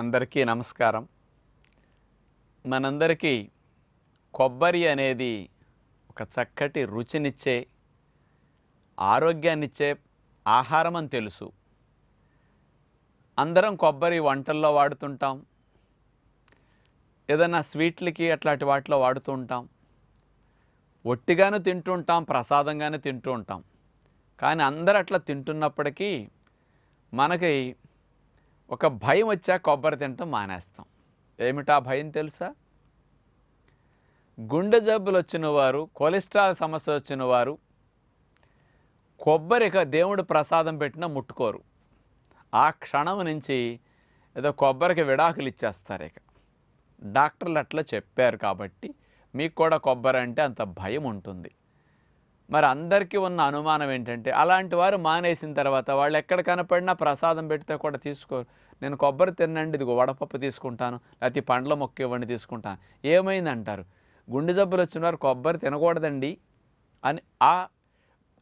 అందరికీ నమస్కారం మనందరికీ కొబ్బరి అనేది ఒక చక్కటి రుచినిచ్చే ఆరోగ్యాన్నిచ్చే ఆహారం అని తెలుసు అందరం కొబ్బరి వంటల్లో వాడుతుంటాం ఏదైనా స్వీట్లకి అట్లాంటి వాటిలో వాడుతూ ఉంటాం ఒట్టిగాను ఉంటాం ప్రసాదంగానే తింటూ ఉంటాం కానీ అందరూ అట్లా తింటున్నప్పటికీ మనకి ఒక భయం వచ్చా కొబ్బరి తినటం మానేస్తాం ఏమిటా భయం తెలుసా గుండె జబ్బులు వచ్చిన వారు కొలెస్ట్రాల్ సమస్య వచ్చిన వారు కొబ్బరిక దేవుడు ప్రసాదం పెట్టినా ముట్టుకోరు ఆ క్షణం నుంచి ఏదో కొబ్బరికి విడాకులు ఇచ్చేస్తారు ఇక డాక్టర్లు అట్లా చెప్పారు కాబట్టి మీకు కూడా కొబ్బరి అంటే అంత భయం ఉంటుంది మరి అందరికీ ఉన్న అనుమానం ఏంటంటే అలాంటి వారు మానేసిన తర్వాత వాళ్ళు ఎక్కడ కనపడినా ప్రసాదం పెడితే కూడా తీసుకోరు నేను కొబ్బరి తినండి ఇదిగో వడపప్పు తీసుకుంటాను లేకపోతే పండ్ల మొక్క ఇవ్వండి తీసుకుంటాను ఏమైందంటారు గుండె జబ్బులు వచ్చిన వారు కొబ్బరి తినకూడదండి అని ఆ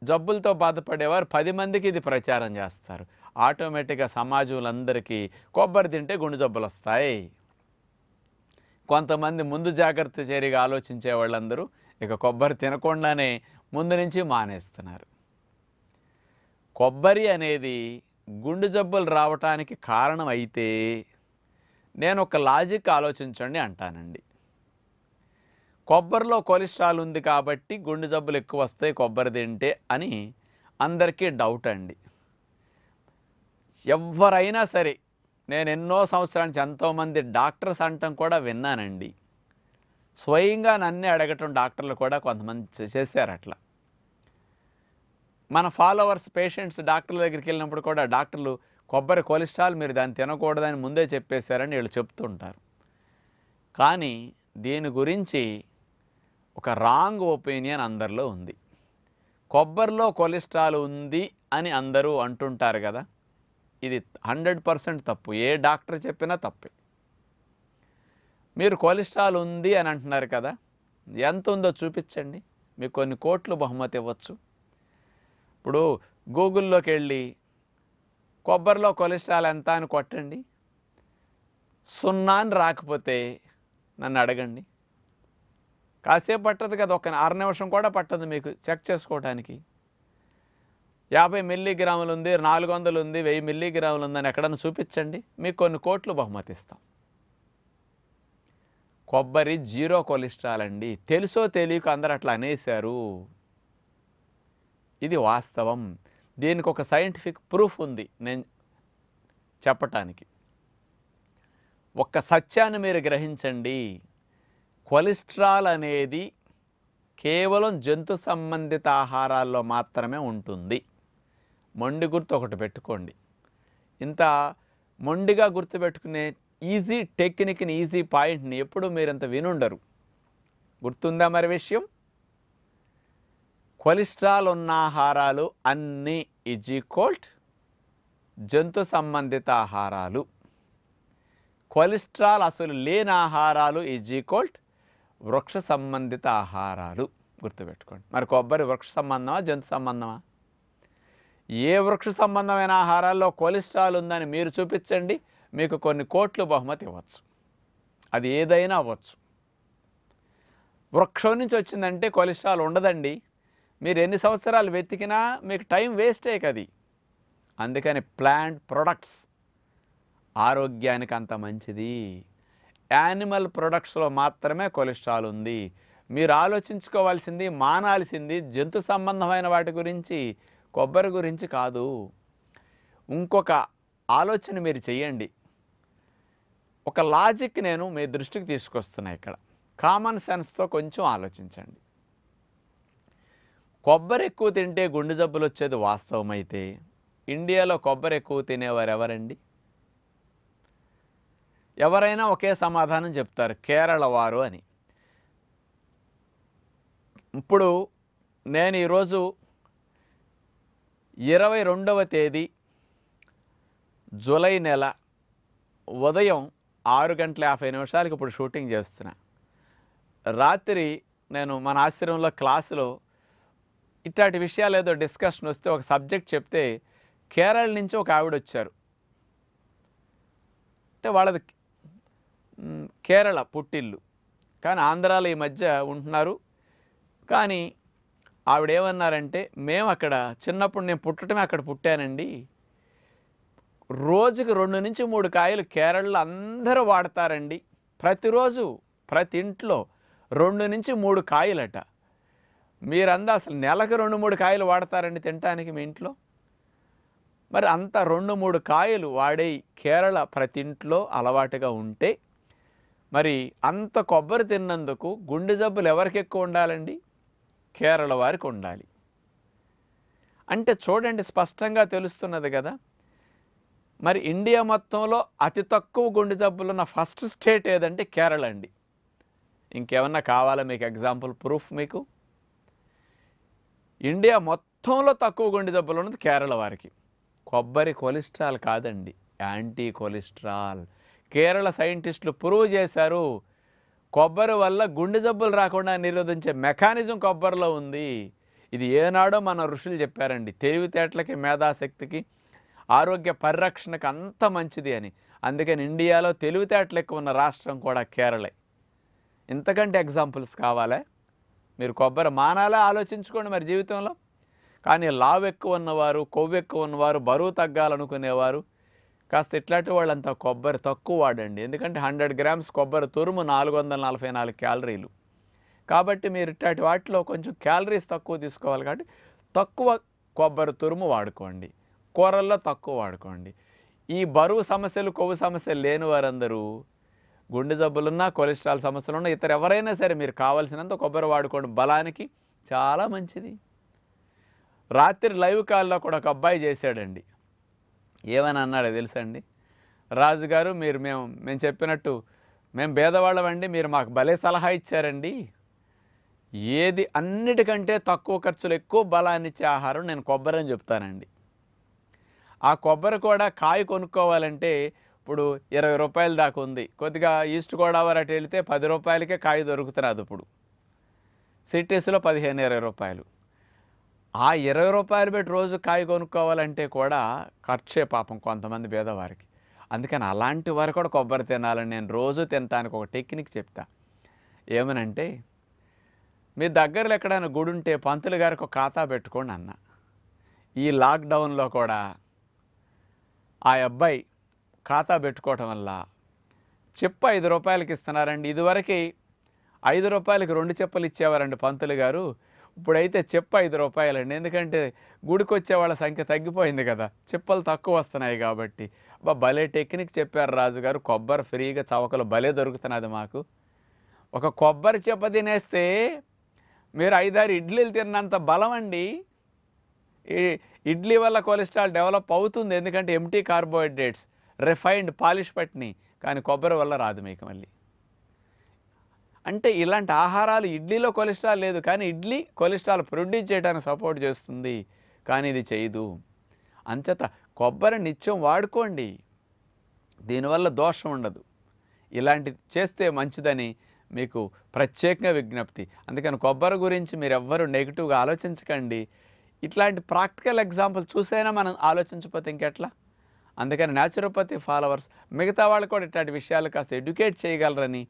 జబ్బులతో బాధపడేవారు పది మందికి ఇది ప్రచారం చేస్తారు ఆటోమేటిక్గా సమాజంలందరికీ కొబ్బరి తింటే గుండె జబ్బులు వస్తాయి కొంతమంది ముందు జాగ్రత్త చేరిగా ఆలోచించే వాళ్ళందరూ ఇక కొబ్బరి తినకుండానే ముందు నుంచి మానేస్తున్నారు కొబ్బరి అనేది గుండె జబ్బులు రావటానికి కారణం అయితే నేను ఒక లాజిక్ ఆలోచించండి అంటానండి కొబ్బరిలో కొలెస్ట్రాల్ ఉంది కాబట్టి గుండె జబ్బులు ఎక్కువ వస్తాయి కొబ్బరి తింటే అని అందరికీ డౌట్ అండి ఎవరైనా సరే నేను ఎన్నో సంవత్సరానికి ఎంతోమంది డాక్టర్స్ అంటాం కూడా విన్నానండి స్వయంగా నన్నే అడగటం డాక్టర్లు కూడా కొంతమంది చేశారు అట్లా మన ఫాలోవర్స్ పేషెంట్స్ డాక్టర్ల దగ్గరికి వెళ్ళినప్పుడు కూడా డాక్టర్లు కొబ్బరి కొలెస్ట్రాల్ మీరు దాన్ని తినకూడదని ముందే చెప్పేశారని వీళ్ళు చెప్తుంటారు కానీ దీని గురించి ఒక రాంగ్ ఒపీనియన్ అందరిలో ఉంది కొబ్బరిలో కొలెస్ట్రాల్ ఉంది అని అందరూ అంటుంటారు కదా ఇది హండ్రెడ్ పర్సెంట్ తప్పు ఏ డాక్టర్ చెప్పినా తప్పే మీరు కొలెస్ట్రాల్ ఉంది అని అంటున్నారు కదా ఎంత ఉందో చూపించండి మీకు కొన్ని కోట్లు బహుమతి ఇవ్వచ్చు ఇప్పుడు గూగుల్లోకి వెళ్ళి కొబ్బరిలో కొలెస్ట్రాల్ ఎంత అని కొట్టండి సున్నా అని రాకపోతే నన్ను అడగండి కాసేపు పట్టదు కదా ఒక అర నిమిషం కూడా పట్టదు మీకు చెక్ చేసుకోవడానికి యాభై మిల్లీగ్రాములు ఉంది నాలుగు వందలు ఉంది వెయ్యి మిల్లీగ్రాములు ఉందని ఎక్కడన్నా చూపించండి మీకు కొన్ని కోట్లు బహుమతిస్తాం కొబ్బరి జీరో కొలెస్ట్రాల్ అండి తెలుసో తెలియక అందరు అట్లా అనేశారు ఇది వాస్తవం దీనికి ఒక సైంటిఫిక్ ప్రూఫ్ ఉంది నేను చెప్పటానికి ఒక్క సత్యాన్ని మీరు గ్రహించండి కొలెస్ట్రాల్ అనేది కేవలం జంతు సంబంధిత ఆహారాల్లో మాత్రమే ఉంటుంది మొండి గుర్తు ఒకటి పెట్టుకోండి ఇంత మొండిగా గుర్తుపెట్టుకునే ఈజీ టెక్నిక్ని ఈజీ పాయింట్ని ఎప్పుడు మీరంత వినుండరు గుర్తుందా మరి విషయం కొలెస్ట్రాల్ ఉన్న ఆహారాలు అన్నీ ఈజీకోల్ట్ జంతు సంబంధిత ఆహారాలు కొలెస్ట్రాల్ అసలు లేని ఆహారాలు ఈజ్ వృక్ష సంబంధిత ఆహారాలు గుర్తుపెట్టుకోండి మరి కొబ్బరి వృక్ష సంబంధమా జంతు సంబంధమా ఏ వృక్ష సంబంధమైన ఆహారాల్లో కొలెస్ట్రాల్ ఉందని మీరు చూపించండి మీకు కొన్ని కోట్లు బహుమతి ఇవ్వచ్చు అది ఏదైనా అవ్వచ్చు వృక్షం నుంచి వచ్చిందంటే కొలెస్ట్రాల్ ఉండదండి మీరు ఎన్ని సంవత్సరాలు వెతికినా మీకు టైం వేస్టే కది అందుకని ప్లాంట్ ప్రొడక్ట్స్ ఆరోగ్యానికి అంత మంచిది యానిమల్ ప్రొడక్ట్స్లో మాత్రమే కొలెస్ట్రాల్ ఉంది మీరు ఆలోచించుకోవాల్సింది మానాల్సింది జంతు సంబంధమైన వాటి గురించి కొబ్బరి గురించి కాదు ఇంకొక ఆలోచన మీరు చేయండి ఒక లాజిక్ నేను మీ దృష్టికి తీసుకొస్తున్నా ఇక్కడ కామన్ సెన్స్తో కొంచెం ఆలోచించండి కొబ్బరి ఎక్కువ తింటే గుండె జబ్బులు వచ్చేది వాస్తవమైతే ఇండియాలో కొబ్బరి ఎక్కువ తినేవారు ఎవరండి ఎవరైనా ఒకే సమాధానం చెప్తారు కేరళ వారు అని ఇప్పుడు నేను ఈరోజు ఇరవై రెండవ తేదీ జూలై నెల ఉదయం ఆరు గంటల యాభై నిమిషాలకు ఇప్పుడు షూటింగ్ చేస్తున్నా రాత్రి నేను మన ఆశ్రమంలో క్లాసులో ఇట్లాంటి విషయాలు ఏదో డిస్కషన్ వస్తే ఒక సబ్జెక్ట్ చెప్తే కేరళ నుంచి ఒక ఆవిడ వచ్చారు అంటే వాళ్ళది కేరళ పుట్టిల్లు కానీ ఆంధ్రాలో ఈ మధ్య ఉంటున్నారు కానీ ఆవిడ ఏమన్నారంటే మేము అక్కడ చిన్నప్పుడు నేను పుట్టడమే అక్కడ పుట్టానండి రోజుకి రెండు నుంచి మూడు కాయలు కేరళలో అందరూ వాడతారండి ప్రతిరోజు ప్రతి ఇంట్లో రెండు నుంచి మూడు కాయలట మీరందా అసలు నెలకు రెండు మూడు కాయలు వాడతారండి తినటానికి మీ ఇంట్లో మరి అంత రెండు మూడు కాయలు వాడే కేరళ ప్రతి ఇంట్లో అలవాటుగా ఉంటే మరి అంత కొబ్బరి తిన్నందుకు గుండె జబ్బులు ఎవరికి ఎక్కువ ఉండాలండి కేరళ వారికి ఉండాలి అంటే చూడండి స్పష్టంగా తెలుస్తున్నది కదా మరి ఇండియా మొత్తంలో అతి తక్కువ గుండె జబ్బులున్న ఫస్ట్ స్టేట్ ఏదంటే కేరళ అండి ఇంకేమన్నా కావాలా మీకు ఎగ్జాంపుల్ ప్రూఫ్ మీకు ఇండియా మొత్తంలో తక్కువ గుండె జబ్బులు ఉన్నది కేరళ వారికి కొబ్బరి కొలెస్ట్రాల్ కాదండి యాంటీ కొలెస్ట్రాల్ కేరళ సైంటిస్టులు ప్రూవ్ చేశారు కొబ్బరి వల్ల గుండె జబ్బులు రాకుండా నిరోధించే మెకానిజం కొబ్బరిలో ఉంది ఇది ఏనాడో మన ఋషులు చెప్పారండి తెలివితేటలకి మేధాశక్తికి ఆరోగ్య పరిరక్షణకు అంత మంచిది అని అందుకని ఇండియాలో తెలివితేటలు ఎక్కువ ఉన్న రాష్ట్రం కూడా కేరళే ఇంతకంటే ఎగ్జాంపుల్స్ కావాలా మీరు కొబ్బరి మానాలే ఆలోచించుకోండి మరి జీవితంలో కానీ లావు ఎక్కువ ఉన్నవారు కొవ్వు ఎక్కువ ఉన్నవారు బరువు తగ్గాలనుకునేవారు కాస్త ఇట్లాంటి వాళ్ళంతా కొబ్బరి తక్కువ వాడండి ఎందుకంటే హండ్రెడ్ గ్రామ్స్ కొబ్బరి తురుము నాలుగు వందల నలభై నాలుగు క్యాలరీలు కాబట్టి మీరు ఇట్లాంటి వాటిలో కొంచెం క్యాలరీస్ తక్కువ తీసుకోవాలి కాబట్టి తక్కువ కొబ్బరి తురుము వాడుకోండి కూరల్లో తక్కువ వాడుకోండి ఈ బరువు సమస్యలు కొవ్వు సమస్యలు లేని వారందరూ గుండె జబ్బులున్నా కొలెస్ట్రాల్ సమస్యలు ఉన్నా ఇతర ఎవరైనా సరే మీరు కావలసినంత కొబ్బరి వాడుకోండి బలానికి చాలా మంచిది రాత్రి లైవ్ కాల్లో కూడా ఒక అబ్బాయి చేశాడండి ఏమని అన్నాడు తెలుసండి రాజుగారు మీరు మేము మేము చెప్పినట్టు మేము అండి మీరు మాకు భలే సలహా ఇచ్చారండి ఏది అన్నిటికంటే తక్కువ ఖర్చులు ఎక్కువ బలాన్ని ఇచ్చే ఆహారం నేను కొబ్బరి అని చెప్తానండి ఆ కొబ్బరి కూడా కాయ కొనుక్కోవాలంటే ఇప్పుడు ఇరవై రూపాయల దాకా ఉంది కొద్దిగా ఈస్ట్ గోదావరి అటు వెళితే పది రూపాయలకే కాయ దొరుకుతున్నది ఇప్పుడు సిటీస్లో పదిహేను ఇరవై రూపాయలు ఆ ఇరవై రూపాయలు పెట్టి రోజు కాయ కొనుక్కోవాలంటే కూడా ఖర్చే పాపం కొంతమంది పేదవారికి అందుకని అలాంటి వారు కూడా కొబ్బరి తినాలని నేను రోజు తినటానికి ఒక టెక్నిక్ చెప్తా ఏమనంటే మీ దగ్గరలో ఎక్కడైనా గుడి ఉంటే పంతులు గారికి ఒక ఖాతా పెట్టుకోండి అన్న ఈ లాక్డౌన్లో కూడా ఆ అబ్బాయి ఖాతా పెట్టుకోవటం వల్ల చెప్ప ఐదు రూపాయలకి ఇస్తున్నారండి ఇదివరకు ఐదు రూపాయలకి రెండు చెప్పలు ఇచ్చేవారండి పంతులు గారు ఇప్పుడైతే చెప్ప ఐదు రూపాయలండి ఎందుకంటే గుడికి వచ్చే వాళ్ళ సంఖ్య తగ్గిపోయింది కదా చెప్పలు తక్కువ వస్తున్నాయి కాబట్టి అబ్బా భలే టెక్నిక్ చెప్పారు రాజుగారు కొబ్బరి ఫ్రీగా చవకలు భలే దొరుకుతున్నది మాకు ఒక కొబ్బరి చెప్ప తినేస్తే మీరు ఐదారు ఇడ్లీలు తిన్నంత బలం అండి ఇడ్లీ వల్ల కొలెస్ట్రాల్ డెవలప్ అవుతుంది ఎందుకంటే ఎంటీ కార్బోహైడ్రేట్స్ రిఫైన్డ్ పాలిష్ పట్టినాయి కానీ కొబ్బరి వల్ల రాదు మీకు మళ్ళీ అంటే ఇలాంటి ఆహారాలు ఇడ్లీలో కొలెస్ట్రాల్ లేదు కానీ ఇడ్లీ కొలెస్ట్రాల్ ప్రొడ్యూస్ చేయడానికి సపోర్ట్ చేస్తుంది కానీ ఇది చేయదు అంచేత కొబ్బరి నిత్యం వాడుకోండి దీనివల్ల దోషం ఉండదు ఇలాంటి చేస్తే మంచిదని మీకు ప్రత్యేకంగా విజ్ఞప్తి అందుకని కొబ్బరి గురించి మీరు ఎవ్వరూ నెగిటివ్గా ఆలోచించకండి ఇట్లాంటి ప్రాక్టికల్ ఎగ్జాంపుల్ చూసైనా మనం ఆలోచించకపోతే ఇంకెట్లా అందుకని న్యాచురోపతి ఫాలోవర్స్ మిగతా వాళ్ళు కూడా ఇట్లాంటి విషయాలు కాస్త ఎడ్యుకేట్ చేయగలరని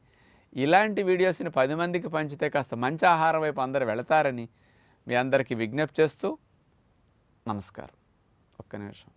ఇలాంటి వీడియోస్ని పది మందికి పంచితే కాస్త మంచి ఆహారం వైపు అందరు వెళతారని మీ అందరికీ విజ్ఞప్తి చేస్తూ నమస్కారం ఒక్క నిమిషం